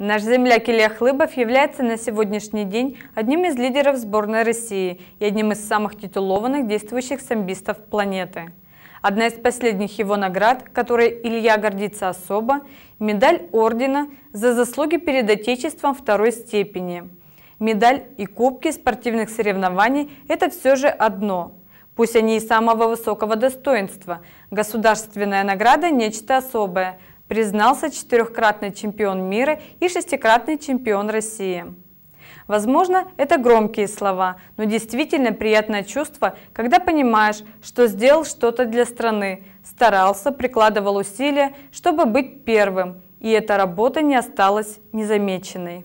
Наш земляк Илья Хлыбов является на сегодняшний день одним из лидеров сборной России и одним из самых титулованных действующих самбистов планеты. Одна из последних его наград, которой Илья гордится особо, медаль ордена за заслуги перед Отечеством второй степени. Медаль и кубки спортивных соревнований – это все же одно. Пусть они и самого высокого достоинства, государственная награда – нечто особое – признался четырехкратный чемпион мира и шестикратный чемпион России. Возможно, это громкие слова, но действительно приятное чувство, когда понимаешь, что сделал что-то для страны, старался, прикладывал усилия, чтобы быть первым, и эта работа не осталась незамеченной.